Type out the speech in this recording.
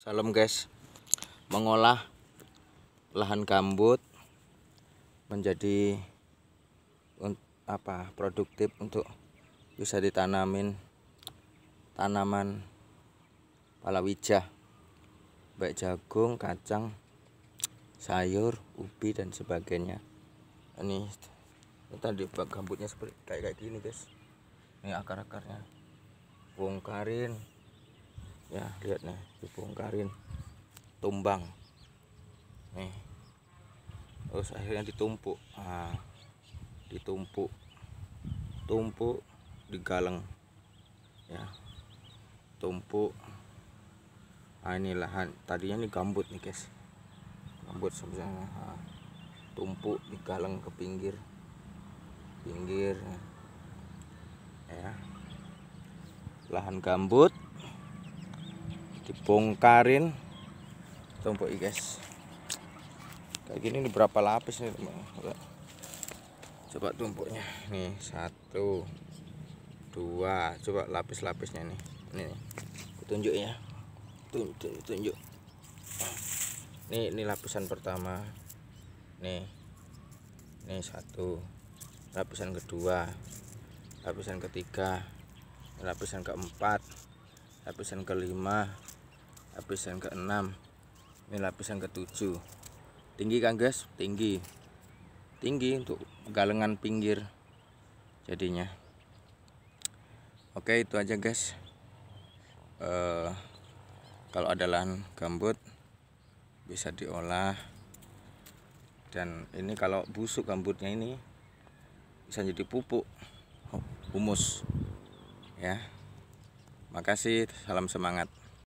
Salam guys Mengolah lahan gambut Menjadi apa produktif untuk bisa ditanamin tanaman palawija baik jagung, kacang, sayur, ubi dan sebagainya. Ini tadi gambutnya seperti kayak, kayak gini guys. Ini akar-akarnya. Bongkarin ya lihat nih dibongkarin tumbang nih terus akhirnya ditumpuk nah, ditumpuk tumpuk digaleng ya tumpuk nah ini lahan tadinya ini gambut nih guys gambut sebenarnya nah, tumpuk digaleng ke pinggir pinggir ya lahan gambut dibongkarin tumpuk guys kayak gini ini berapa lapis nih teman coba tumpuknya nih satu dua coba lapis-lapisnya nih nih tunjuk ya tunjuk tunjuk nih ini lapisan pertama nih nih satu lapisan kedua lapisan ketiga lapisan keempat lapisan kelima lapisan ke-6 ini lapisan ke-7 tinggi kan guys tinggi tinggi untuk galengan pinggir jadinya oke itu aja guys uh, kalau ada lahan gambut bisa diolah dan ini kalau busuk gambutnya ini bisa jadi pupuk humus ya makasih salam semangat